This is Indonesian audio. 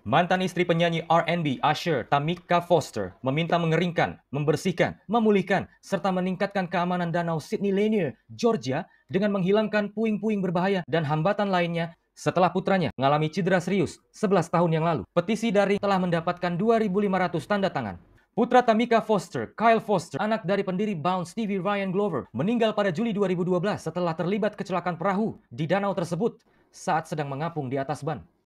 Mantan istri penyanyi R&B Asher Tamika Foster, meminta mengeringkan, membersihkan, memulihkan, serta meningkatkan keamanan danau Sydney Lanier, Georgia, dengan menghilangkan puing-puing berbahaya dan hambatan lainnya setelah putranya mengalami cedera serius 11 tahun yang lalu. Petisi dari telah mendapatkan 2.500 tanda tangan. Putra Tamika Foster, Kyle Foster, anak dari pendiri Bounce TV Ryan Glover, meninggal pada Juli 2012 setelah terlibat kecelakaan perahu di danau tersebut saat sedang mengapung di atas ban.